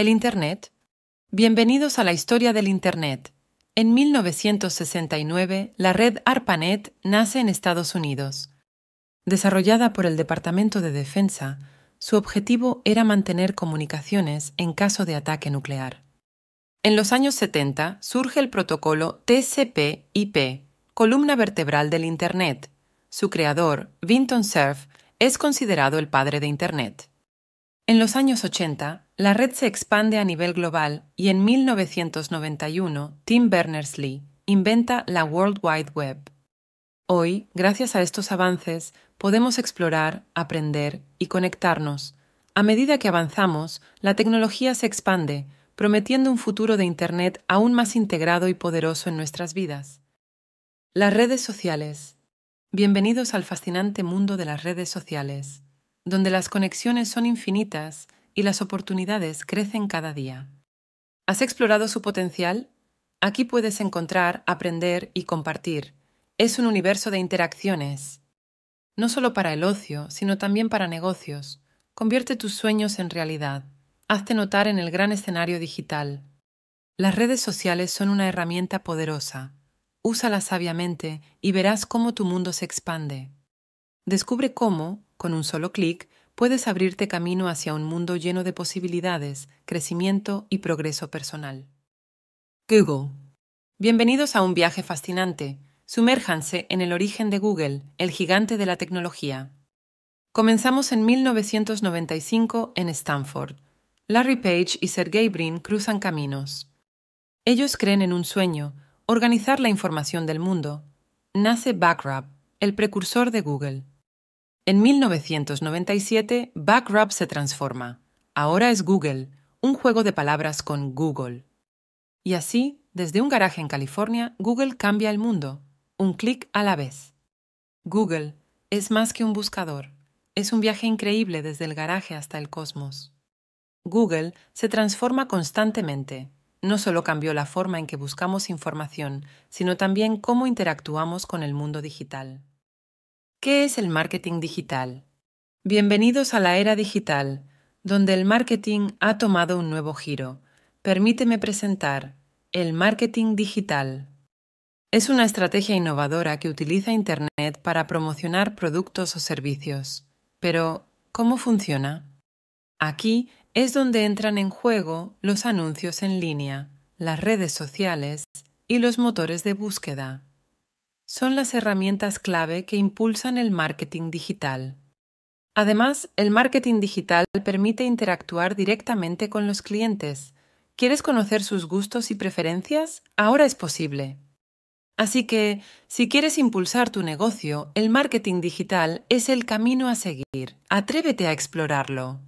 El Internet. Bienvenidos a la historia del Internet. En 1969, la red ARPANET nace en Estados Unidos. Desarrollada por el Departamento de Defensa, su objetivo era mantener comunicaciones en caso de ataque nuclear. En los años 70 surge el protocolo TCP/IP, columna vertebral del Internet. Su creador, Vinton Cerf, es considerado el padre de Internet. En los años 80, la red se expande a nivel global y en 1991 Tim Berners-Lee inventa la World Wide Web. Hoy, gracias a estos avances, podemos explorar, aprender y conectarnos. A medida que avanzamos, la tecnología se expande, prometiendo un futuro de Internet aún más integrado y poderoso en nuestras vidas. Las redes sociales. Bienvenidos al fascinante mundo de las redes sociales donde las conexiones son infinitas y las oportunidades crecen cada día. ¿Has explorado su potencial? Aquí puedes encontrar, aprender y compartir. Es un universo de interacciones. No solo para el ocio, sino también para negocios. Convierte tus sueños en realidad. Hazte notar en el gran escenario digital. Las redes sociales son una herramienta poderosa. Úsala sabiamente y verás cómo tu mundo se expande. Descubre cómo con un solo clic, puedes abrirte camino hacia un mundo lleno de posibilidades, crecimiento y progreso personal. Google. Bienvenidos a un viaje fascinante. Sumérjanse en el origen de Google, el gigante de la tecnología. Comenzamos en 1995 en Stanford. Larry Page y Sergey Brin cruzan caminos. Ellos creen en un sueño, organizar la información del mundo. Nace Backrub, el precursor de Google. En 1997, Backrub se transforma. Ahora es Google, un juego de palabras con Google. Y así, desde un garaje en California, Google cambia el mundo, un clic a la vez. Google es más que un buscador, es un viaje increíble desde el garaje hasta el cosmos. Google se transforma constantemente. No solo cambió la forma en que buscamos información, sino también cómo interactuamos con el mundo digital. ¿Qué es el marketing digital? Bienvenidos a la era digital, donde el marketing ha tomado un nuevo giro. Permíteme presentar el marketing digital. Es una estrategia innovadora que utiliza Internet para promocionar productos o servicios. Pero, ¿cómo funciona? Aquí es donde entran en juego los anuncios en línea, las redes sociales y los motores de búsqueda son las herramientas clave que impulsan el marketing digital. Además, el marketing digital permite interactuar directamente con los clientes. ¿Quieres conocer sus gustos y preferencias? Ahora es posible. Así que, si quieres impulsar tu negocio, el marketing digital es el camino a seguir. Atrévete a explorarlo.